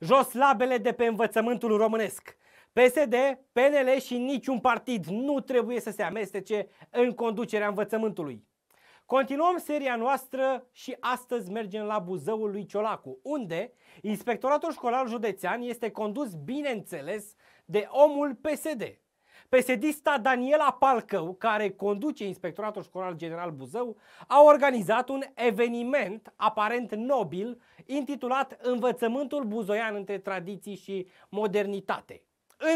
Jos labele de pe învățământul românesc. PSD, PNL și niciun partid nu trebuie să se amestece în conducerea învățământului. Continuăm seria noastră și astăzi mergem la Buzăul lui Ciolacu, unde Inspectoratul Școlar Județean este condus, bineînțeles, de omul PSD, PSD-sta Daniela Palcău, care conduce Inspectoratul Școlar General Buzău, a organizat un eveniment aparent nobil intitulat Învățământul buzoian între tradiții și modernitate.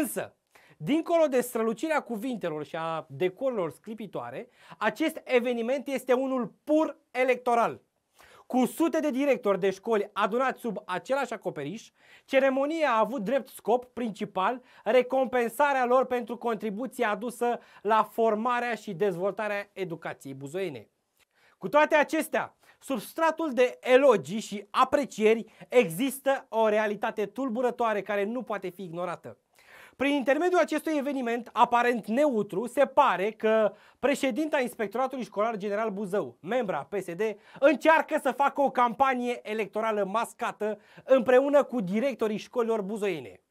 Însă, Dincolo de strălucirea cuvintelor și a decorilor sclipitoare, acest eveniment este unul pur electoral cu sute de directori de școli adunați sub același acoperiș, ceremonia a avut drept scop principal recompensarea lor pentru contribuția adusă la formarea și dezvoltarea educației buzoiene. Cu toate acestea, sub stratul de elogii și aprecieri există o realitate tulburătoare care nu poate fi ignorată. Prin intermediul acestui eveniment, aparent neutru, se pare că președinta Inspectoratului Școlar General Buzău, membra PSD, încearcă să facă o campanie electorală mascată împreună cu directorii școlilor buzoiene.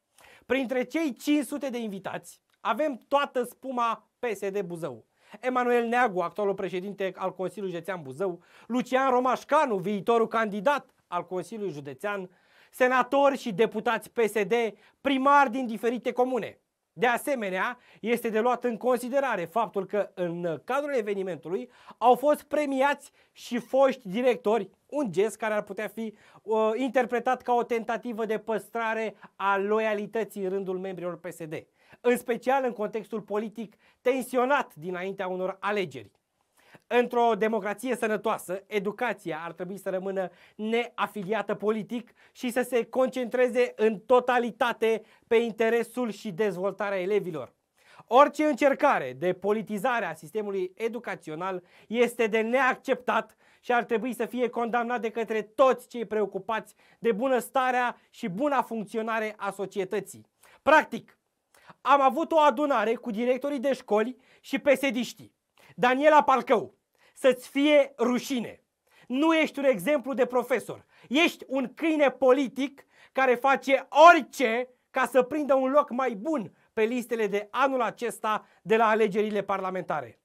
Printre cei 500 de invitați, avem toată spuma PSD Buzău. Emanuel Neagu, actualul președinte al Consiliului Județean Buzău, Lucian Romașcanu, viitorul candidat al Consiliului Județean, senatori și deputați PSD, primari din diferite comune. De asemenea, este de luat în considerare faptul că în cadrul evenimentului au fost premiați și foști directori, un gest care ar putea fi uh, interpretat ca o tentativă de păstrare a loialității în rândul membrilor PSD, în special în contextul politic tensionat dinaintea unor alegeri. Într-o democrație sănătoasă, educația ar trebui să rămână neafiliată politic și să se concentreze în totalitate pe interesul și dezvoltarea elevilor. Orice încercare de politizare a sistemului educațional este de neacceptat și ar trebui să fie condamnat de către toți cei preocupați de bunăstarea și buna funcționare a societății. Practic, am avut o adunare cu directorii de școli și pesediștii. Daniela Palcău, să-ți fie rușine. Nu ești un exemplu de profesor. Ești un câine politic care face orice ca să prindă un loc mai bun pe listele de anul acesta de la alegerile parlamentare.